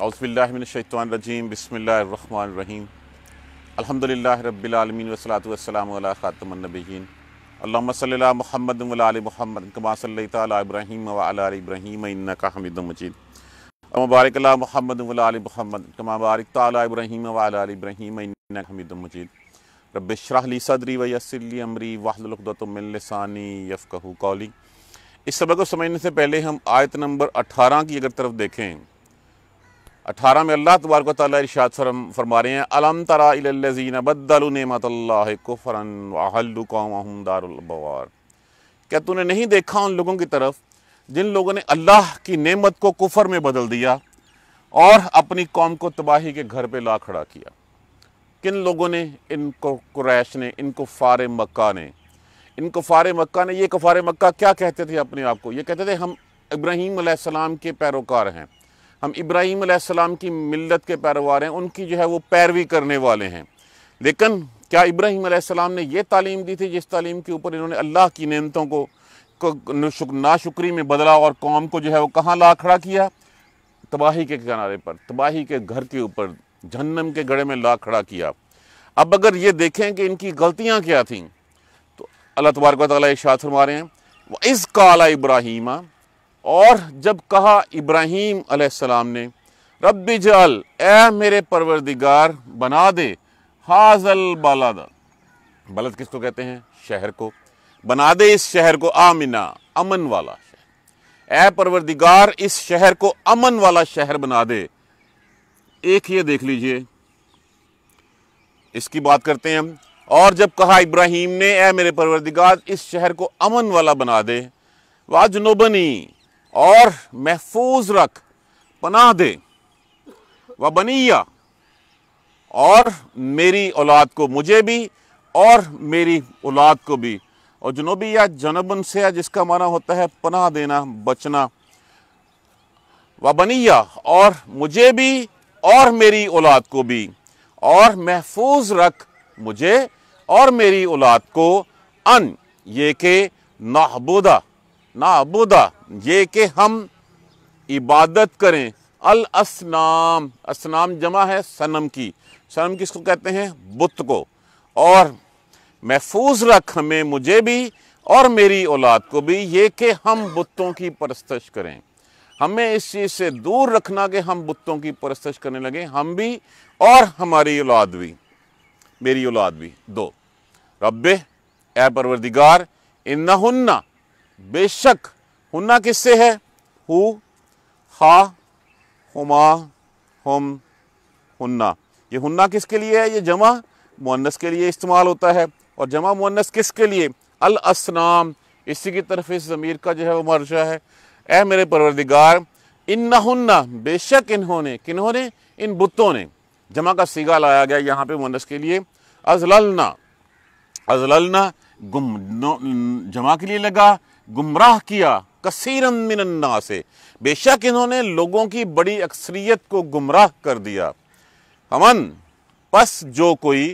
अज़बिल्लाशैतरजीम बसमीम अलहमदिल्ला रबीआलमीन वसलात वसलम ख़ातमनबीन अल्लाम महमद वल महमद कमा सल इब्राहिम वाल इब्राहिम मजीद मुबारक महमद वल महमद कमा बारक ताली इब्राहिम वाल इब्राहिम इन्नका हमिद मजीद रबशरहली सदरी वसली अमरी वाहलतमिलसानी यफ़ कहू कौली इस सबक को समझने से पहले हम आयत नंबर अठारह की अगर तरफ देखें अठारह में अल्लाह तबारक तरशाद फरमा रहे हैं अलम तराजीन बदलमतल्लाफ़रनदारबार क्या तूने नहीं देखा उन लोगों की तरफ जिन लोगों ने अल्लाह की नेमत को कुफर में बदल दिया और अपनी कौम को तबाही के घर पे ला खड़ा किया किन लोगों ने इनको क्रैश ने इनको फ़ार मक्का ने इनको फ़ार मक्का ने ये कफ़ार मक्का क्या कहते थे अपने आप को ये कहते थे हम इब्राहीम के पैरोकार हैं हम इब्राहीम आसमाम की मिलत के पैरवार हैं उनकी जो है वो पैरवी करने वाले हैं लेकिन क्या इब्राहीम आसमाम ने यह तालीम दी थी जिस तालीम के ऊपर इन्होंने अल्लाह की नियमतों को, को नाशुक्री में बदला और कौम को जो है वो कहाँ ला खड़ा किया तबाही के किनारे पर तबाही के घर के ऊपर जहन्नम के गड़े में ला खड़ा किया अब अगर ये देखें कि इनकी गलतियाँ क्या थीं तो अल्लाह तबारक वाली फरमा रहे हैं इस काला इब्राहिमा और जब कहा इब्राहिम अलैहिस्सलाम ने रब जल ए मेरे परवरदिगार बना दे हाजल बलद बलद किसको कहते हैं शहर को बना दे इस शहर को आमिना अमन वाला शहर ए परवरदिगार इस शहर को अमन वाला शहर बना दे एक ये देख लीजिए इसकी बात करते हैं हम और जब कहा इब्राहिम ने ए मेरे परवरदिगार इस शहर को अमन वाला बना दे वाजनोबनी और महफूज रख पनाह दे व बनिया और मेरी औलाद को मुझे भी और मेरी औलाद को भी और जनूबी या जनबन से या जिसका माना होता है पनाह देना बचना व बनिया और मुझे भी और मेरी औलाद को भी और महफूज रख मुझे और मेरी औलाद को अन ये के नाहबुदा अबुदा ये कि हम इबादत करें अल असनाम असनाम जमा है सनम की सनम किसको कहते हैं बुत को और महफूज रख हमें मुझे भी और मेरी औलाद को भी ये कि हम बुतों की परस्तश करें हमें इस चीज़ से दूर रखना कि हम बुतों की परस्तश करने लगे हम भी और हमारी औलाद भी मेरी औलाद भी दो रब ए परवरदिगार इन्ना बेशक हुन्ना किससे है हु हा हुमा हम हुन्ना ये हुन्ना किसके लिए है ये जमा मुन्नस के लिए इस्तेमाल होता है और जमा मुन्नस किसके लिए अल असनाम इसी की तरफ इस ज़मीर का जो है वो मर्जा है ए मेरे परवरदिगार ना हुन्ना बेशक इन्होंने किन्होंने इन बुतों ने जमा का सीगा लाया गया यहाँ पे मुन्नस के लिए अजलना अजलना गुम जमा के लिए लगा गुमराह किया कसीरन मिनन्ना से बेशक इन्होंने लोगों की बड़ी अक्सरियत को गुमराह कर दिया हमन पस जो कोई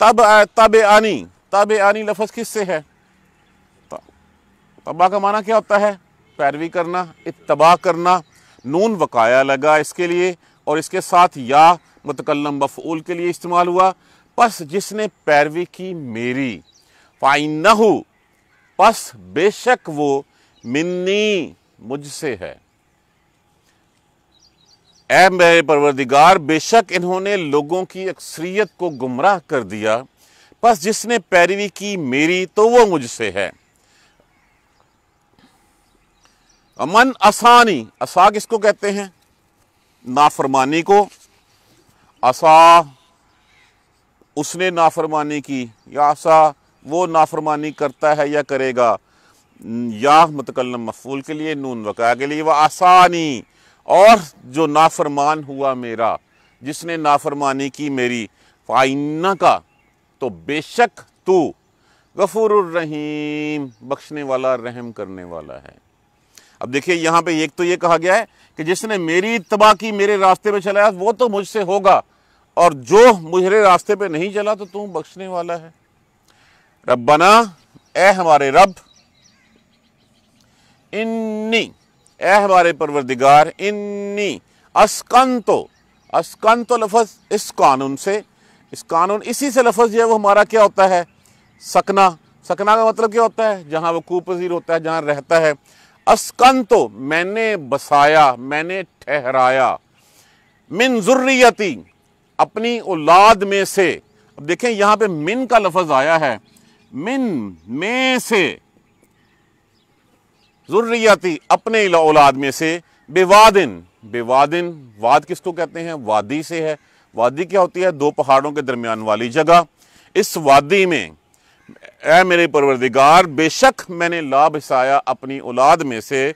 तब तब आनी तब आनी लफज किससे है तबा का माना क्या होता है पैरवी करना इतबा करना नून वकाया लगा इसके लिए और इसके साथ या मतकलम बफूल के लिए इस्तेमाल हुआ पस जिसने पैरवी की मेरी फ़ाइन न हो पस बेशक वो मिन्नी मुझसे है ए मेरे परवरदिगार बेशक इन्होंने लोगों की अक्सरियत को गुमराह कर दिया बस जिसने पैरवी की मेरी तो वो मुझसे है अमन आसानी असा किसको कहते हैं नाफरमानी को असा उसने नाफरमानी की या असा वो नाफरमानी करता है या करेगा या मतकल मफूल के लिए नून वक़ा के लिए वह आसानी और जो नाफरमान हुआ मेरा जिसने नाफरमानी की मेरी फ़ाइना का तो बेशक तू गफूर रहीम बख्शने वाला रहम करने वाला है अब देखिए यहाँ पे एक तो ये कहा गया है कि जिसने मेरी इतबा की मेरे रास्ते पे चलाया वो तो मुझसे होगा और जो मुझे रास्ते पे नहीं चला तो तू बख्शने वाला है रबना ए हमारे रब इन्नी ए हमारे परवरदिगार इन्नी असकन तो असकन तो लफज इस कानून से इस कानून इसी से लफज जो है वो हमारा क्या होता है सकना सकना का मतलब क्या होता है जहाँ वो कुपजीर होता है जहाँ रहता है असकन तो मैंने बसाया मैंने ठहराया मिन ज़ुर्रियती अपनी औलाद में से अब देखें यहाँ पे मिन का लफज आया है मिन में से जरूरियाती अपने औलाद में से बेवादिन बेवादिन वाद किसको कहते हैं वादी से है वादी क्या होती है दो पहाड़ों के दरमियान वाली जगह इस वादी में ऐ मेरे परवरदिगार बेशक मैंने लाभ हिसाया अपनी औलाद में से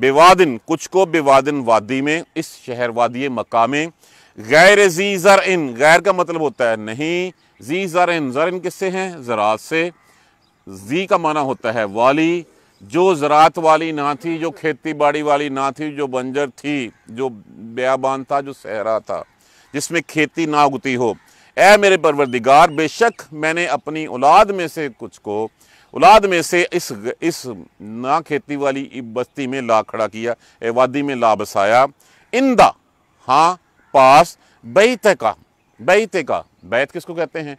बेवादिन कुछ को बेवादिन वादी में इस शहर वादी मक्का में गैर जी ज़र इन गैर का मतलब होता है नहीं जी जरिन जरिन किससे हैं ज़रात से जी का माना होता है वाली जो ज़रात वाली ना थी जो खेती बाड़ी वाली ना थी जो बंजर थी जो ब्याबान था जो सहरा था जिसमें खेती ना उगती हो ए मेरे परवरदिगार बेशक मैंने अपनी औलाद में से कुछ को औलाद में से इस इस ना खेती वाली बस्ती में ला खड़ा किया ए वादी में ला बसाया इंदा हाँ पास बैत का बैत का बैत किसको कहते हैं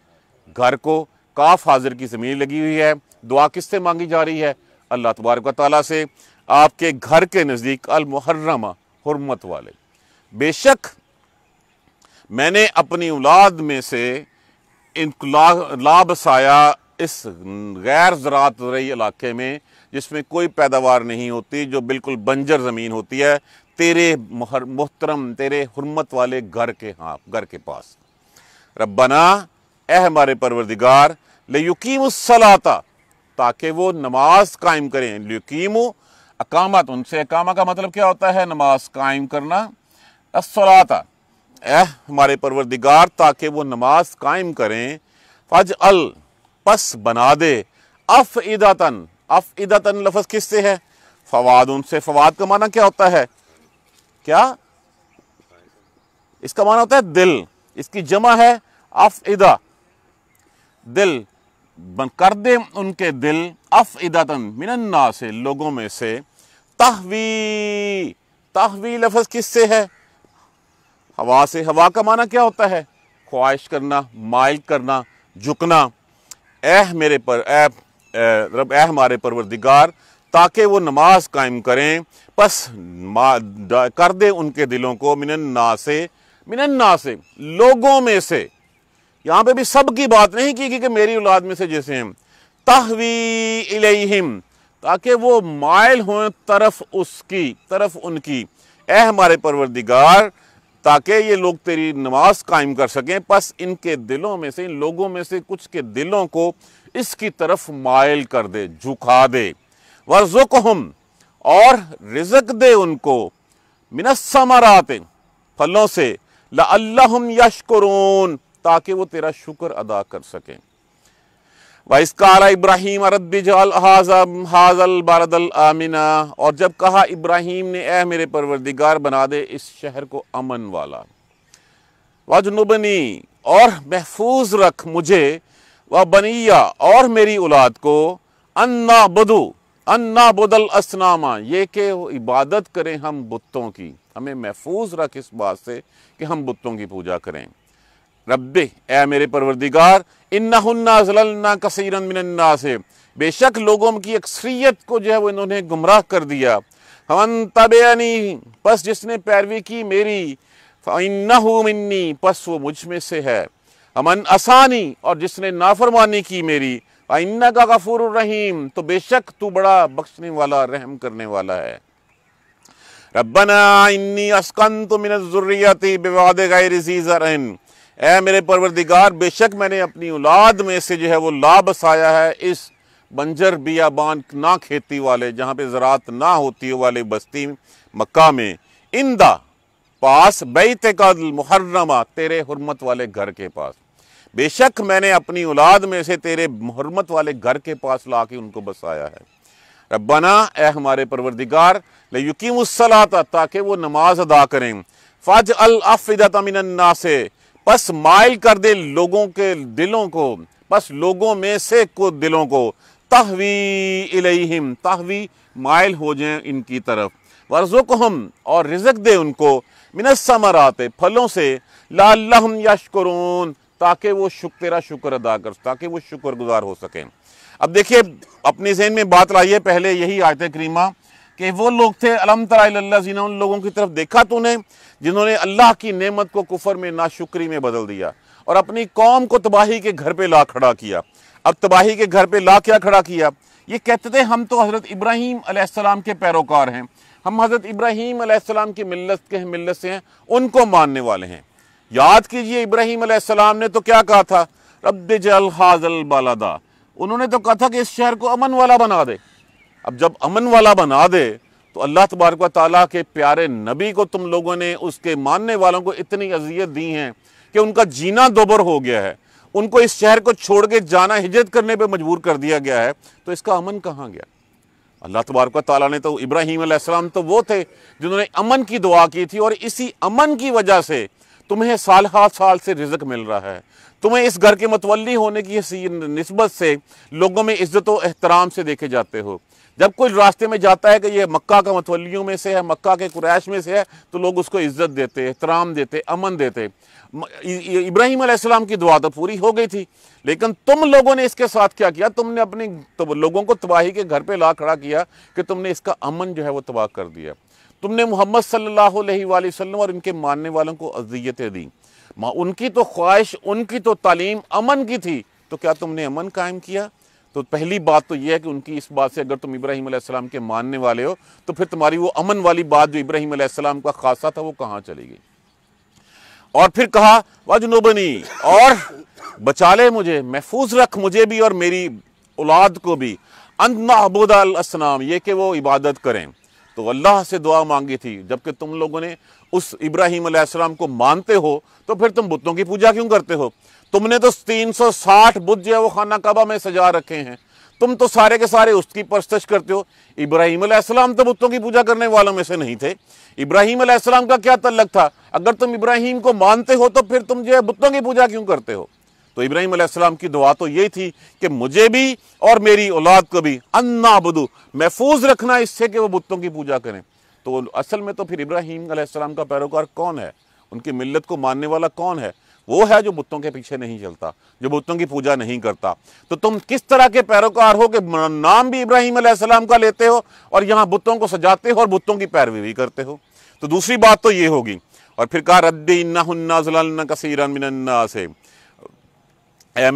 घर को काफ हाजिर की ज़मीन लगी हुई है दुआ किससे मांगी जा रही है अल्लाह तबारक ताली से आपके घर के नज़दीक अलमहर्रमा हरमत वाले बेशक मैंने अपनी औलाद में से इनको ला, इस गैर ज़रात रही इलाके में जिसमें कोई पैदावार नहीं होती जो बिल्कुल बंजर ज़मीन होती है तेरे मोहतरम तेरे हरमत वाले घर के हाँ घर के पास रबना ए हमारे परवरदिगार युकीम सलाता ताकि वो नमाज कायम करें युकीम अकामत उनसे अकामा का मतलब क्या होता है नमाज कायम करना असलाता ए हमारे परवरदिगार ताकि वो नमाज कायम करें फज अल पस बना दे अफ इदातन अफ इदातन लफज किससे है फवाद उनसे फवाद का माना क्या होता है क्या इसका माना होता है दिल इसकी जमा है अफ इदा दिल कर दे उनके दिल अफ इदातन मिनन्ना से लोगों में से तहवी तहवी लफज किससे है हवा से हवा का माना क्या होता है ख्वाहिश करना माइल करना झुकना ऐह मेरे पर ऐ रब ऐह हमारे परवरदिगार ताकि वो नमाज कायम करें बस कर दे उनके दिलों को मिनन्ना से मिनन्ना से लोगों में से यहाँ पे भी सब की बात नहीं की कि, मेरी औलाद में से जैसे हैं तहवी इलेहिम ताकि वो मायल हों तरफ उसकी तरफ उनकी ए हमारे परवरदिगार ताकि ये लोग तेरी नमाज कायम कर सकें बस इनके दिलों में से इन लोगों में से कुछ के दिलों को इसकी तरफ मायल कर दे झुका दे वर्जुक हम और रिजक दे उनको मिनसमराते फलों से लम यशकुरून ताकि वो तेरा शुक्र अदा कर सकें वाइसकारा इब्राहिम हाजल बारदल आमिना और जब कहा इब्राहिम ने ए मेरे परवरदिगार बना दे इस शहर को अमन वाला वजनुबनी और महफूज रख मुझे व बनिया और मेरी औलाद को अन्ना बदू अन्ना बदल असनामा ये के इबादत करें हम बुतों की हमें महफूज रख इस बात से कि हम बुतों की पूजा करें रब ए मेरे परवरदिगार इन्ना कसरन मिनन्ना से बेशक लोगों की अक्सरियत को जो है वो इन्होंने गुमराह कर दिया हमन तबेनी बस जिसने पैरवी की मेरी इन्ना मिन्नी बस वो मुझ में से है अमन आसानी और जिसने नाफरमानी की मेरी आइन्ना का गफूर रहीम तो बेशक तू बड़ा बख्शने वाला रहम करने वाला है विवाद गैर ए मेरे परवरदिगार बेशक मैंने अपनी औलाद में से जो है वो ला बसाया है इस बंजर बियाबान ना खेती वाले जहाँ पे ज़रात ना होती हो वाले बस्ती मक्का में द पास बैत का मुहर्रमा तेरे हरमत वाले घर के पास बेशक मैंने अपनी औलाद में से तेरे मुहरमत वाले घर के पास ला के उनको बसाया है रबना ए हमारे परवरदिगार लकीम था ताकि वो नमाज अदा करें फ़ज अलफ़िदतमिनन्ना से बस माइल कर दे लोगों के दिलों को बस लोगों में से को दिलों को तहवी इलहिम तहवी माइल हो जाए इनकी तरफ को हम और रिजक दे उनको आते फलों से लाम यशकरून ताकि वो शुक्र तेरा शुक्र अदा कर ताकि वो शुक्रगुजार हो सकें अब देखिए अपने जहन में बात लाइए पहले यही आयत करीमा कि वो लोग थे अलम तरा जिन्होंने उन लोगों की तरफ देखा तो उन्हें जिन्होंने अल्लाह की नेमत को कुफर में नाशुक्री में बदल दिया और अपनी कौम को तबाही के घर पे ला खड़ा किया अब तबाही के घर पे ला क्या खड़ा किया ये कहते थे हम तो हज़रत इब्राहिम आसमाम के पैरोकार हैं हम हज़रत इब्राहिम आसमाम की मिलत के मिलत से हैं उनको मानने वाले हैं याद कीजिए इब्राहिम आसमाम ने तो क्या कहा था रब जल हाजल बालादा उन्होंने तो कहा था कि इस शहर को अमन वाला बना दे अब जब अमन वाला बना दे तो अल्लाह तबारक ताली के प्यारे नबी को तुम लोगों ने उसके मानने वालों को इतनी अजियत दी है कि उनका जीना दोबर हो गया है उनको इस शहर को छोड़ के जाना हिजरत करने पर मजबूर कर दिया गया है तो इसका अमन कहाँ गया अल्लाह तबारक ताली ने तो इब्राहिम तो वो थे जिन्होंने अमन की दुआ की थी और इसी अमन की वजह से तुम्हें साल हाथ साल से रिजक मिल रहा है तुम्हें इस घर के मतवली होने की नस्बत से लोगों में इज़्ज़त एहतराम से देखे जाते हो जब कोई रास्ते में जाता है कि ये मक्का का मतवलियों में से है मक्का के कुरैश में से है तो लोग उसको इज़्ज़त देते एहतराम देते अमन देते इब्राहिम आसमाम की दुआ तो पूरी हो गई थी लेकिन तुम लोगों ने इसके साथ क्या किया तुमने अपने तो लोगों को तबाही के घर पर ला खड़ा किया कि तुमने इसका अमन जो है वो तबाह कर दिया तुमने मोहम्मद सल्लल्लाहु अलैहि वसल्लम और इनके मानने वालों को अजियतें दी उनकी तो ख्वाहिश उनकी तो तालीम अमन की थी तो क्या तुमने अमन कायम किया तो पहली बात तो यह है कि उनकी इस बात से अगर तुम इब्राहिम अलैहिस्सलाम के मानने वाले हो तो फिर तुम्हारी वो अमन वाली बात जो इब्राहिम अलैहिस्सलाम का खासा था वो कहाँ चली गई और फिर कहा वजनोबनी और बचा ले मुझे महफूज रख मुझे भी और मेरी औलाद को भी अंत नाबोदाम ये कि वो इबादत करें तो अल्लाह से दुआ मांगी थी जबकि तुम लोगों ने उस इब्राहिम अलैहिस्सलाम को मानते हो तो फिर तुम बुतों की पूजा क्यों करते हो तुमने तो 360 बुत जो है वो खाना काबा में सजा रखे हैं तुम तो सारे के सारे उसकी परस्तश करते हो इब्राहिम अलैहिस्सलाम तो बुतों की पूजा करने वालों में से नहीं थे इब्राहिम अलैहिस्सलाम का क्या तल्लक था अगर तुम इब्राहिम को मानते हो तो फिर तुम जो है बुतों की पूजा क्यों करते हो तो इब्राहिम अलैहिस्सलाम की दुआ तो यही थी कि मुझे भी और मेरी औलाद को भी अन्ना बदू महफूज रखना इससे कि वो बुतों की पूजा करें तो असल में तो फिर इब्राहिम अलैहिस्सलाम का पैरोकार कौन है उनकी मिल्लत को मानने वाला कौन है वो है जो बुतों के पीछे नहीं चलता जो बुतों की पूजा नहीं करता तो तुम किस तरह के पैरोकार हो कि नाम भी इब्राहिम अलैहिस्सलाम का लेते हो और यहाँ बुतों को सजाते हो और बुतों की पैरवी भी करते हो तो दूसरी बात तो ये होगी और फिर कहा रद्द इन्ना कसीरन से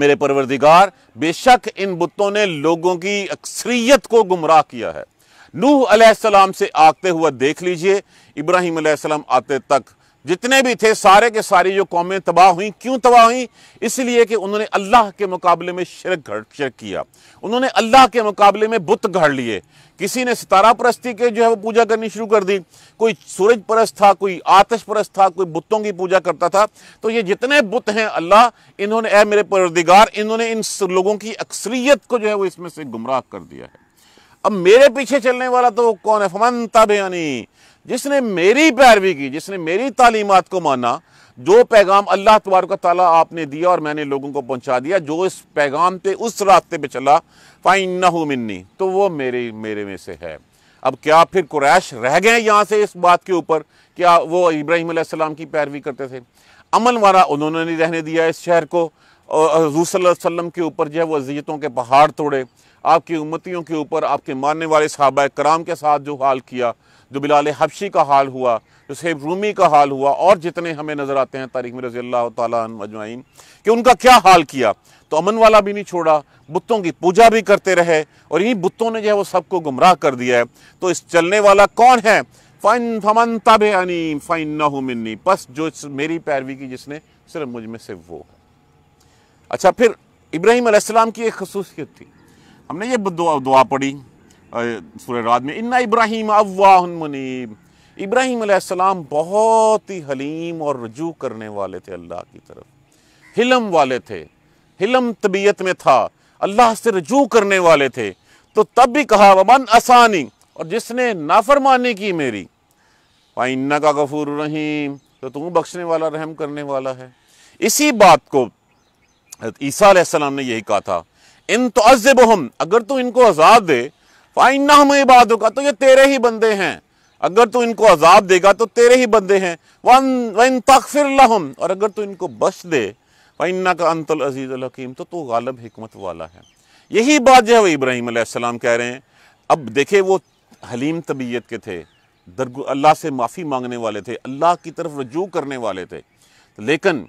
मेरे परवरदिगार बेशक इन बुतों ने लोगों की अक्सरियत को गुमराह किया है नूह अलैहिस्सलाम से आते हुआ देख लीजिए इब्राहिम अलैहिस्सलाम आते तक जितने भी थे सारे के सारी जो कौमें तबाह हुई क्यों तबाह हुई इसलिए कि उन्होंने अल्लाह के मुकाबले में शिरक घड़ शिरक किया उन्होंने अल्लाह के मुकाबले में बुत गढ़ लिए किसी ने सितारा परस्ती के जो है वो पूजा करनी शुरू कर दी कोई सूरज परस्त था कोई आतश परस्त था कोई बुतों की पूजा करता था तो ये जितने बुत हैं अल्लाह इन्होंने ऐ मेरे परदिगार इन्होंने इन लोगों की अक्सरियत को जो है वो इसमें से गुमराह कर दिया है अब मेरे पीछे चलने वाला तो कौन है फमनता बेनी जिसने मेरी पैरवी की जिसने मेरी तालीमत को माना जो पैगाम अल्लाह तबारक ताली आपने दिया और मैंने लोगों को पहुंचा दिया जो इस पैगाम पे उस रास्ते पे चला फाइन ना हो मिन्नी तो वो मेरे मेरे में से है अब क्या फिर कुरैश रह गए यहाँ से इस बात के ऊपर क्या वो इब्राहिम की पैरवी करते थे अमन वाला उन्होंने नहीं रहने दिया इस शहर को और हजूर वसम के ऊपर जो है वो अजियतों के पहाड़ तोड़े आपकी उम्मतियों के ऊपर आपके मानने वाले सहाब कराम के साथ जो हाल किया जो बिलाल हबशी का हाल हुआ जो सेब रूमी का हाल हुआ और जितने हमें नज़र आते हैं तारीख में रजी अल्लाह तजमाइन कि उनका क्या हाल किया तो अमन वाला भी नहीं छोड़ा बुतों की पूजा भी करते रहे और इन्हीं बुतों ने जो है वो सबको गुमराह कर दिया है तो इस चलने वाला कौन है फ़ाइन फमन तब फ़ाइन ना मिन्नी बस जो मेरी पैरवी की जिसने सिर्फ मुझ में से वो है अच्छा फिर इब्राहिम अलैहिस्सलाम की एक खसूसियत थी हमने ये दुआ दुआ पढ़ी सूर्य रात में इन्ना इब्राहिम मुनीब इब्राहिम अलैहिस्सलाम बहुत ही हलीम और रजू करने वाले थे अल्लाह की तरफ हिलम वाले थे हिलम तबीयत में था अल्लाह से रजू करने वाले थे तो तब भी कहा वमन आसानी और जिसने नाफरमानी की मेरी वाइन्ना इन्ना का गफूर रहीम तो तुम बख्शने वाला रहम करने वाला है इसी बात को ईसा ने यही कहा था इन तो अजब हम अगर तू इनको आज़ाद दे फ़ाइन हम इबाद होगा तो ये तेरे ही बंदे हैं अगर तू इनको आज़ाद देगा तो तेरे ही बंदे हैं वन वन तकफिर लहम और अगर तू इनको बस दे फ़ैन्ना का अंतल अजीज़ हकीम तो तू गालब हमत वाला है यही बात जो है वो इब्राहिम कह रहे हैं अब देखे वो हलीम तबीयत के थे दरगु अल्लाह से माफ़ी मांगने वाले थे अल्लाह की तरफ रजू करने वाले थे लेकिन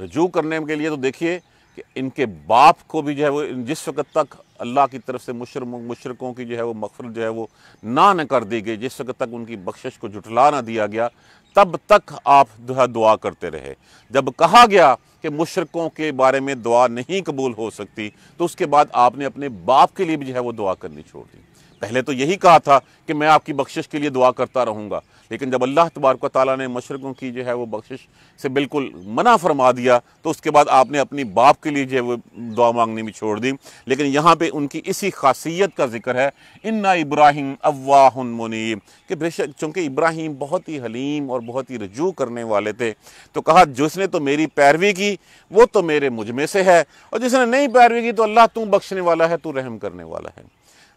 रजू तो करने के लिए तो देखिए कि इनके बाप को भी जो है वो जिस वक्त तक अल्लाह की तरफ से मुशर मुशरकों की जो है वो मफरत जो है वो ना न कर दी गई जिस वक्त तक उनकी बख्शिश को जुटला ना दिया गया तब तक आप जो है दुआ करते रहे जब कहा गया कि मुशरकों के बारे में दुआ नहीं कबूल हो सकती तो उसके बाद आपने अपने बाप के लिए भी जो है वो दुआ करनी छोड़ दी पहले तो यही कहा था कि मैं आपकी बख्शिश के लिए दुआ करता रहूँगा लेकिन जब अल्लाह तबारक ताली ने मशरक़ों की जो है वो बख्शिश से बिल्कुल मना फरमा दिया तो उसके बाद आपने अपनी बाप के लिए जो है वो दुआ मांगने में छोड़ दी लेकिन यहाँ पर उनकी इसी खासियत का जिक्र है इन्ना इब्राहिम अवाह मुनीब कि बेशक चूँकि इब्राहिम बहुत ही हलीम और बहुत ही रजू करने वाले थे तो कहा जिसने तो मेरी पैरवी की वो तो मेरे मुझमें से है और जिसने नहीं पैरवी की तो अल्लाह तू बख्शने वाला है तू रहम करने वाला है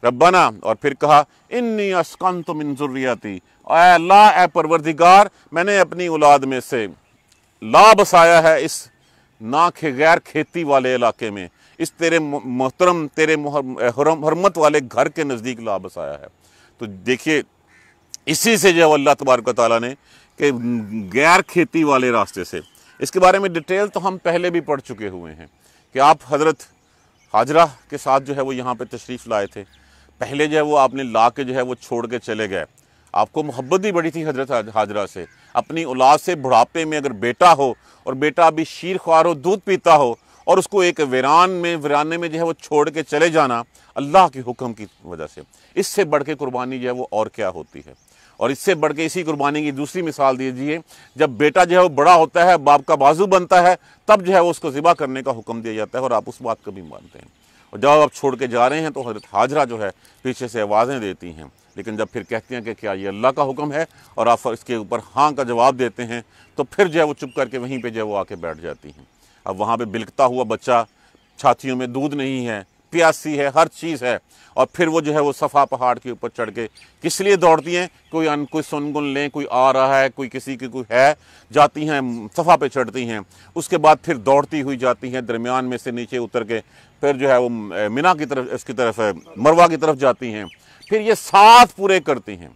रबाना और फिर कहा इन्नी असकन तो मंजुरियाती ला ए परवरदिगार मैंने अपनी औलाद में से ला बसाया है इस ना खे गैर खेती वाले इलाके में इस तेरे मोहतरम तेरे हरमत वाले घर के नज़दीक ला बसाया है तो देखिए इसी से जो अल्लाह तबारक ताली ने कि गैर खेती वाले रास्ते से इसके बारे में डिटेल तो हम पहले भी पढ़ चुके हुए हैं कि आप हज़रत हाजरा के साथ जो है वो यहाँ पे तशरीफ़ लाए थे पहले जो है वो आपने ला के जो है वो छोड़ के चले गए आपको मोहब्बत भी बड़ी थी हजरत हाजरा से अपनी औलाद से बुढ़ापे में अगर बेटा हो और बेटा अभी शीर ख्वार हो दूध पीता हो और उसको एक वीरान में वीराने में जो है वो छोड़ के चले जाना अल्लाह के हुक्म की वजह से इससे बढ़ के कुर्बानी जो है वो और क्या होती है और इससे बढ़ के इसी कुर्बानी की दूसरी मिसाल दीजिए जब बेटा जो है वो बड़ा होता है बाप का बाजू बनता है तब जो है वो उसको ज़िबा करने का हुक्म दिया जाता है और आप उस बात को भी मानते हैं और जब आप छोड़ के जा रहे हैं तो हजरत हाजरा जो है पीछे से आवाज़ें देती हैं लेकिन जब फिर कहती हैं कि क्या ये अल्लाह का हुक्म है और आप इसके ऊपर हाँ का जवाब देते हैं तो फिर जो है वो चुप करके वहीं पर जो है वो आके बैठ जाती हैं अब वहाँ पर बिलकता हुआ बच्चा छातियों में दूध नहीं है प्यासी है हर चीज़ है और फिर वो जो है वो सफ़ा पहाड़ के ऊपर चढ़ के किस लिए दौड़ती हैं कोई अन कोई सुनगुन लें कोई आ रहा है कोई किसी की कोई है जाती हैं सफ़ा पे चढ़ती हैं उसके बाद फिर दौड़ती हुई जाती हैं दरमियान में से नीचे उतर के फिर जो है वो मिना की तरफ इसकी तरफ मरवा की तरफ जाती हैं फिर ये साथ पूरे करती हैं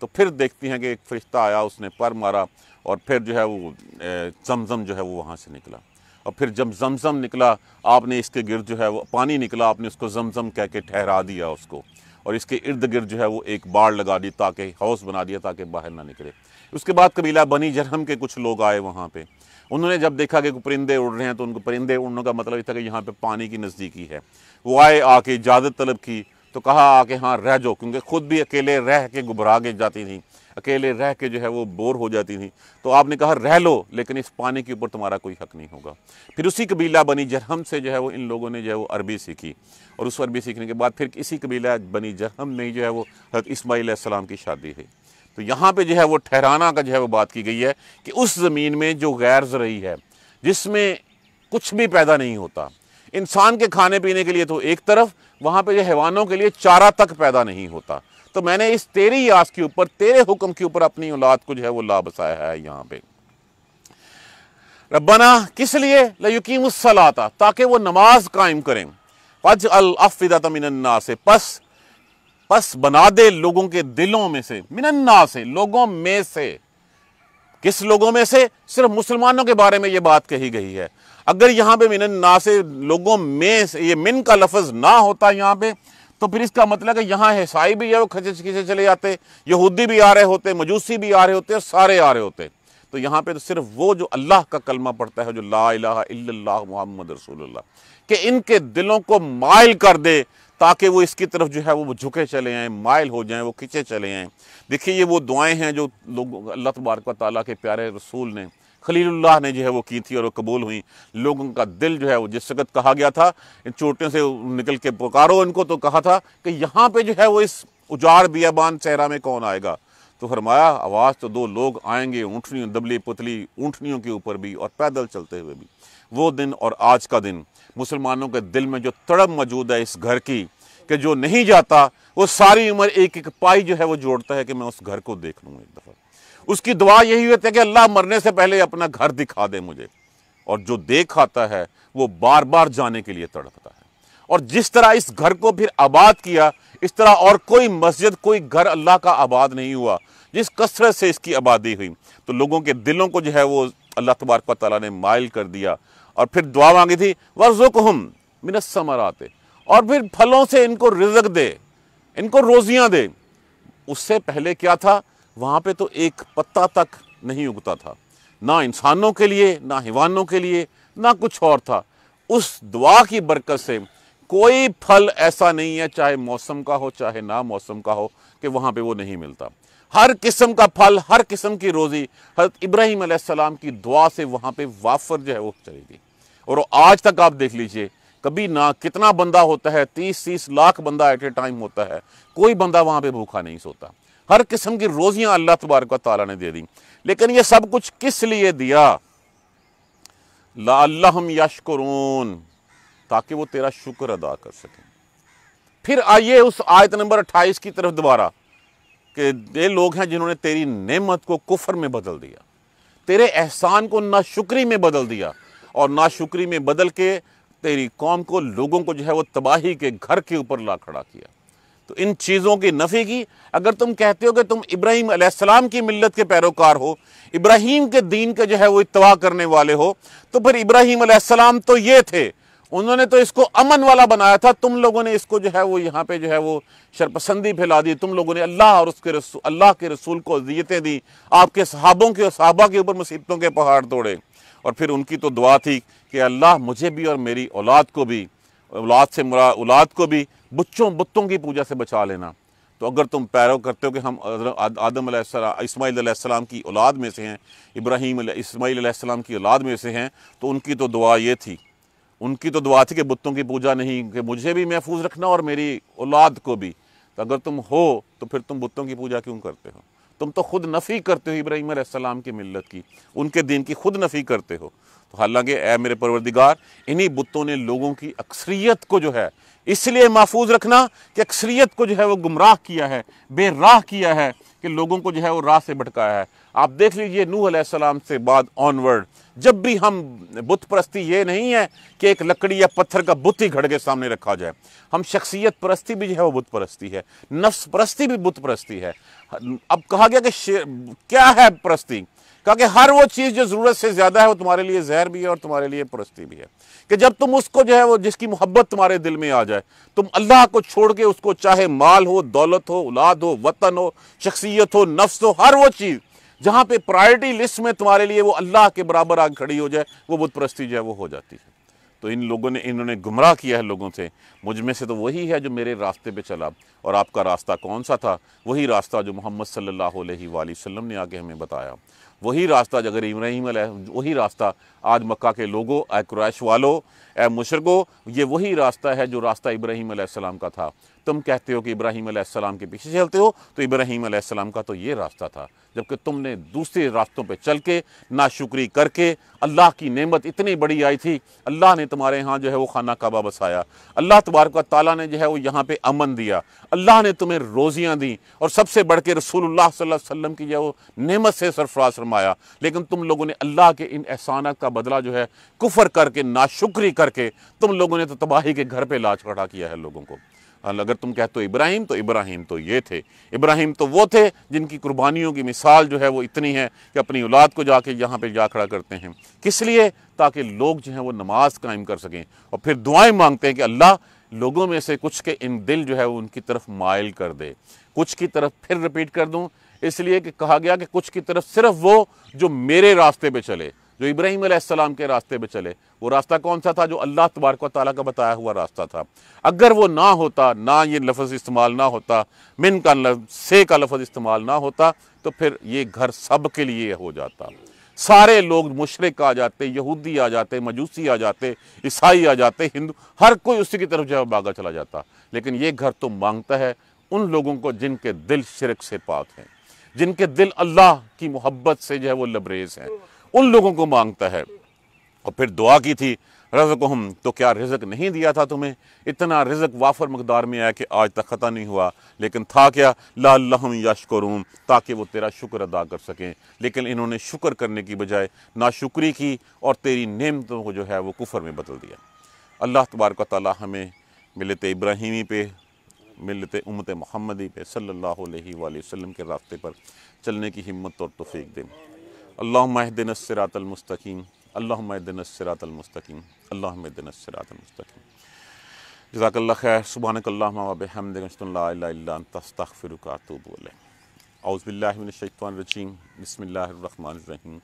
तो फिर देखती हैं कि एक फरिश्ता आया उसने पर मारा और फिर जो है वो जमजम जो है वो वहाँ से निकला और फिर जब जमजम निकला आपने इसके गिरद जो है वो पानी निकला आपने उसको जमजम कह के ठहरा दिया उसको और इसके इर्द गिर्द जो है वो एक बाढ़ लगा दी ताकि हाउस बना दिया ताकि बाहर ना निकले उसके बाद कबीला बनी जरहम के कुछ लोग आए वहाँ पर उन्होंने जब देखा कि परिंदे उड़ रहे हैं तो उनको परिंदे उड़ने का मतलब ये था कि यहाँ पर पानी की नज़दीकी है वो आए आके इजाज़त तलब की तो कहा आके हाँ रह जाओ क्योंकि ख़ुद भी अकेले रह के घबरा के जाती थी अकेले रह के जो है वो बोर हो जाती थी तो आपने कहा रह लो लेकिन इस पानी के ऊपर तुम्हारा कोई हक नहीं होगा फिर उसी कबीला बनी जरहम से जो है वो इन लोगों ने जो है वो अरबी सीखी और उस अरबी सीखने के बाद फिर इसी कबीला बनी जरहम में जो है वो हजरत इसमाईल की शादी हुई तो यहाँ पे जो है वो ठहराना का जो है वो बात की गई है कि उस ज़मीन में जो गैर ज़रूरी है जिसमें कुछ भी पैदा नहीं होता इंसान के खाने पीने के लिए तो एक तरफ वहाँ पे जो हैवानों के लिए चारा तक पैदा नहीं होता तो मैंने इस तेरी आस के ऊपर तेरे हुक्म के ऊपर अपनी औलाद को जो है वो ला बसाया है यहाँ पे रबना किस लिए लकीम सलाता ताकि वो नमाज कायम करें पज अल अफ़िदा तमिन से पस बस बना दे लोगों के दिलों में से मिनन्ना से लोगों में से किस लोगों में से सिर्फ मुसलमानों के बारे में ये बात कही गई है अगर यहाँ पे मिनन्ना से लोगों में से ये मिन का लफज ना होता यहाँ पे तो फिर इसका मतलब है यहां ईसाई भी है वो खचे खिचे चले जाते यहूदी भी आ रहे होते मजूसी भी आ रहे होते और सारे आ रहे होते तो यहाँ पे तो सिर्फ वो जो अल्लाह का कलमा पड़ता है जो ला मोहम्मद रसूल के इनके दिलों को मायल कर दे ताकि वो इसकी तरफ जो है वो झुके चले आएँ माइल हो जाएँ वो खिंचे चले आएँ देखिए ये वो दुआएँ हैं जो लोग अल्लाह तबारक ताली के प्यारे रसूल ने खलील्ला ने जो है वो की थी और वो कबूल हुई लोगों का दिल जो है वो जिस वक्त कहा गया था इन चोटियों से निकल के पुकारो इनको तो कहा था कि यहाँ पे जो है वो इस उजाड़ बियाबान चेहरा में कौन आएगा तो फरमाया आवाज़ तो दो लोग आएंगे ऊँटनी दबली पुतली ऊँटनियों के ऊपर भी और पैदल चलते हुए भी वो दिन और आज का दिन मुसलमानों के दिल में जो तड़प मौजूद है इस घर की कि जो नहीं जाता वो सारी उम्र एक एक पाई जो है वो जोड़ता है कि मैं उस घर को देख लूँ एक दफ़ा उसकी दुआ यही होती है कि अल्लाह मरने से पहले अपना घर दिखा दे मुझे और जो देख आता है वो बार बार जाने के लिए तड़पता है और जिस तरह इस घर को फिर आबाद किया इस तरह और कोई मस्जिद कोई घर अल्लाह का आबाद नहीं हुआ जिस कसरत से इसकी आबादी हुई तो लोगों के दिलों को जो है वो अल्लाह तबारक ताली ने मायल कर दिया और फिर दुआ मांगी थी हम मिनस आते और फिर फलों से इनको रिजक दे इनको रोज़ियाँ दे उससे पहले क्या था वहाँ पे तो एक पत्ता तक नहीं उगता था ना इंसानों के लिए ना हिवानों के लिए ना कुछ और था उस दुआ की बरकत से कोई फल ऐसा नहीं है चाहे मौसम का हो चाहे ना मौसम का हो कि वहाँ पे वो नहीं मिलता हर किस्म का फल हर किस्म की रोज़ी हजरत इब्राहिम की दुआ से वहाँ पे वाफर जो है वो चली गई और आज तक आप देख लीजिए कभी ना कितना बंदा होता है तीस तीस लाख बंदा एट ए टाइम होता है कोई बंदा वहाँ पे भूखा नहीं सोता हर किस्म की रोजियां अल्लाह तबारक ताला ने दे दी लेकिन ये सब कुछ किस लिए दिया लाम यशकरून ताकि वो तेरा शुक्र अदा कर सके फिर आइए उस आयत नंबर अट्ठाईस की तरफ दोबारा कि ये लोग हैं जिन्होंने तेरी नेमत को कुफर में बदल दिया तेरे एहसान को ना शुक्री में बदल दिया और नाशुक्री में बदल के तेरी कौम को लोगों को जो है वो तबाही के घर के ऊपर ला खड़ा किया तो इन चीज़ों की नफ़ी की अगर तुम कहते हो कि तुम इब्राहिम अलैहिस्सलाम की मिलत के पैरोकार हो इब्राहिम के दीन का जो है वो इतवा करने वाले हो तो फिर इब्राहिम अलैहिस्सलाम तो ये थे उन्होंने तो इसको अमन वाला बनाया था तुम लोगों ने इसको जो है वो यहाँ पे जो है वो शरपसंदी फैला दी तुम लोगों ने अल्लाह और उसके रसूल अल्लाह के रसूल को अजियतें दी आपके सहाबों के सहाबा के ऊपर मुसीबतों के पहाड़ तोड़े और फिर उनकी तो दुआ थी कि अल्लाह मुझे भी और मेरी औलाद को भी औलाद से मुरा औलाद को भी बच्चों बुतों की पूजा से बचा लेना तो अगर तुम पैरो करते हो कि हम आदम इसमाईलम की औलाद में से हैं इब्राहिम इसमाईलम की औलाद में से हैं तो उनकी तो दुआ ये थी उनकी तो दुआ थी कि बुतों की पूजा नहीं कि मुझे भी महफूज रखना और मेरी औलाद को भी तो अगर तुम हो तो फिर तुम बुतों की पूजा क्यों करते हो तुम तो खुद नफ़ी करते हो इब्राहिम आसमाम की मिलत की उनके दिन की खुद नफ़ी करते हो तो हालांकि ए मेरे परवरदिगार इन्हीं बुतों ने लोगों की अक्सरियत को जो है इसलिए महफूज रखना कि अक्सरियत को जो है वो गुमराह किया है बेराह किया है कि लोगों को जो है वो राह से भटकाया है आप देख लीजिए नूह सलाम से बाद ऑनवर्ड जब भी हम बुत परस्ती ये नहीं है कि एक लकड़ी या पत्थर का बुत ही घड़ के सामने रखा जाए हम शख्सियत परस्ती भी जो है वो बुत परस्ती है नफ्स परस्ती भी बुत परस्ती है अब कहा गया कि क्या है परस्ती क्योंकि हर वो चीज़ जो ज़रूरत से ज़्यादा है वो तुम्हारे लिए जहर भी है और तुम्हारे लिए पुरस्ती भी है कि जब तुम उसको जो है वो जिसकी मोहब्बत तुम्हारे दिल में आ जाए तुम अल्लाह को छोड़ के उसको चाहे माल हो दौलत हो औलाद हो वतन हो शख्सियत हो नफ्स हो हर वो चीज़ जहाँ पे प्रायोरिटी लिस्ट में तुम्हारे लिए वो अल्लाह के बराबर आग खड़ी हो जाए वो बुत परस्ती जो है वो हो जाती है तो इन लोगों ने इन्होंने गुमराह किया है लोगों से मुझ में से तो वही है जो मेरे रास्ते पे चला और आपका रास्ता कौन सा था वही रास्ता जो मोहम्मद सल्लल्लाहु अलैहि वसल्लम ने आके हमें बताया वही रास्ता जगह इब्राहिम वही रास्ता आज मक्का के लोगों ए क्रैश वालों ए मुशरको ये वही रास्ता है जो रास्ता इब्राहिम का था तुम कहते हो कि इब्राहिम आसमाम के पीछे चलते हो तो इब्राहिम आसमाम का तो ये रास्ता था जबकि तुमने दूसरे रास्तों पर चल के नाशुक्री करके अल्लाह की नेमत इतनी बड़ी आई थी अल्लाह ने तुम्हारे यहाँ जो है वो खाना काबा बसाया अल्लाह तबारक ताली ने जो है वो यहाँ पे अमन दिया अल्लाह ने तुम्हें रोज़ियाँ दी और सबसे बढ़ के रसूल वसल्लम की जो है वो नेमत से सरफराज फरमाया लेकिन तुम लोगों ने अल्लाह के इन एहसान का बदला जो है कुफर करके नाशुक्री करके तुम लोगों ने तो तबाही के घर पर लाज खड़ा किया है लोगों को अगर तुम कहते हो इब्राहिम तो इब्राहिम तो ये थे इब्राहिम तो वो थे जिनकी कुर्बानियों की मिसाल जो है वो इतनी है कि अपनी औलाद को जाके यहाँ पे जा खड़ा करते हैं किस लिए ताकि लोग जो हैं वो नमाज कायम कर सकें और फिर दुआएं मांगते हैं कि अल्लाह लोगों में से कुछ के इन दिल जो है वो उनकी तरफ मायल कर दे कुछ की तरफ फिर रिपीट कर दूँ इसलिए कि कहा गया कि कुछ की तरफ सिर्फ वो जो मेरे रास्ते पर चले जो इब्राहिम आसमाम के रास्ते पे चले वो रास्ता कौन सा था जो अल्लाह तबारक ताली का बताया हुआ रास्ता था अगर वो ना होता ना ये लफ्ज़ इस्तेमाल ना होता मिन का लफ्ज़ से का लफ्ज़ इस्तेमाल ना होता तो फिर ये घर सब के लिए हो जाता सारे लोग मुशरक आ जाते यहूदी आ जाते मजूसी आ जाते ईसाई आ जाते हिंदू हर कोई उसी की तरफ जो है भागा चला जाता लेकिन ये घर तो मांगता है उन लोगों को जिनके दिल शिरक से पाक हैं जिनके दिल अल्लाह की मोहब्बत से जो है वो लबरेज हैं उन लोगों को मांगता है और फिर दुआ की थी रज़क हम तो क्या रिजक नहीं दिया था तुम्हें इतना रिजक वाफर मकदार में आया कि आज तक ख़त्म नहीं हुआ लेकिन था क्या लाम यशकरूम ताकि वो तेरा शुक्र अदा कर सकें लेकिन इन्होंने शुक्र करने की बजाय नाशुक्री की और तेरी नेमतों को जो है वो कुफर में बदल दिया अल्लाह तबारक ताली हमें मिलत इब्राहिमी पे मिलत उमत महमदी पे सल्ला वसम के रास्ते पर चलने की हिम्मत और तोफ़ी दें अल्लाहदिनसरातलमस्तकीम अल्लाहदिनसरातलमस्तकीम अल्लाहदिनसरातलमस्तकीम जजाकल्ला खैर सुबहानकल्लाबहमदिनस्तफ़िरकातबोल अउज़बिल्लाशतवानरजीम बसमीम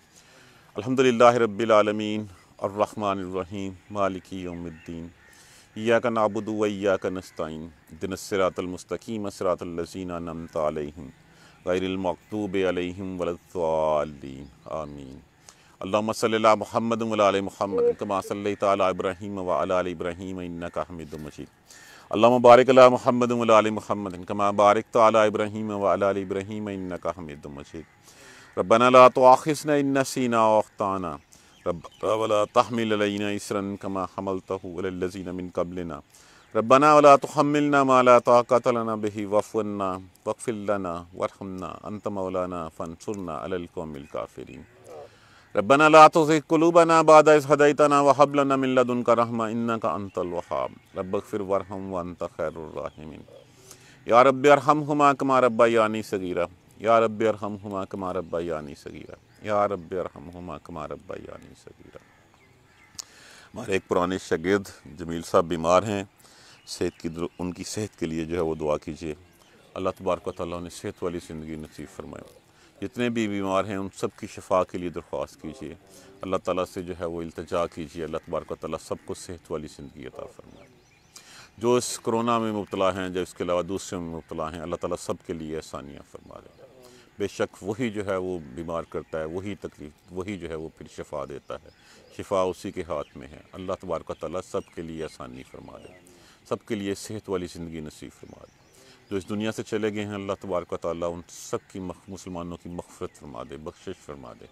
अलहमदिल्ला रबीआलमीन अर्रहमानरहीम मालिकी या का नाबुद या का नस्तान दिनसरातलमस्तकीम असरातलजीना नमत गैरमकतूब अलहम वलसालीन आमीन अल्लाम सल महमद वल महमद कमा सल तब्राहीम वाल इब्राहीम इन्नका हमिद मजीद अल्लाह मुबारक महमद वल महमद कमा बारक ताली इब्राहीम वाल इब्राहीम इन्नका हमिद मजीद रबना ला तो आखिसन नसीना वख्ताना रब तहमिल इसरन कमा हमल तहूलजीन मिन कबलना रबना वाला तहमिलना माला ताकतलना बही वफ़ना वक़फ़िलना वरहमना अनत मौलाना फ़नसुरना अलकौमिल काफ़िरीन रबना ला तुज़िकुलूबना बाद इस हदैतना वहबलना मिन लदुनका रहमा इन्नका अंतल वहाब रब्बगफिर वरहम व अंत खैरुर्राहिमीन या रब्बी अरहमहुमा कमा रब्बयानी सगीरा या रब्बी अरहमहुमा कमा यानी सगीरा या रब्बी अरहमहुमा कमा यानी सगीरा हमारे एक पुराने शागिर्द जमील साहब बीमार हैं सेहत की उनकी सेहत के लिए जो है वो दुआ कीजिए अल्लाह तबारक ताली ने सेहत वाली ज़िंदगी नसीब फरमाए जितने भी बीमार हैं उन सब की शफा के लिए दरख्वास्त कीजिए अल्लाह ताला से जो है वो इल्तजा कीजिए अल्लाह तबारक ताली सबको सेहत वाली ज़िंदगी अता फरमाए जो इस कोरोना में मुबतला हैं जो इसके अलावा दूसरे में मुबतला हैं अल्लाह ताला सब के लिए आसानियाँ फरमा दें बेशक वही जो है वो बीमार करता है वही तकलीफ वही जो है वो फिर शफा देता है शिफा उसी के हाथ में है अल्लाह तबारक ताली सब के लिए आसानी फरमा दें सब के लिए सेहत वाली ज़िंदगी नसीब फरमा दे जो इस दुनिया से चले गए हैं अल्लाह तबारक ताली उन सब की मुसलमानों की मफ़रत फरमा दे बख्शिश फरमा दे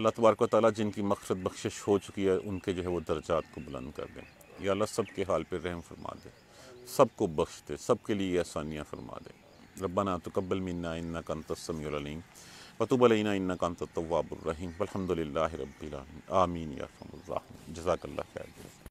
अल्लाह तबारक ताली जिनकी मफ़रत बख्शिश हो चुकी है उनके जो है वो दर्जात को बुलंद कर दें या अल्लाह सब के हाल पर रहम फरमा दे सबको बख्श दे सब के लिए आसानियाँ फरमा दे तो तकबल मीना इन्ना का तस्मीम वतुबलना इन्ना कन तवाबरहीम अलहमदिल्ला आमीन या जजाकल्ला खैर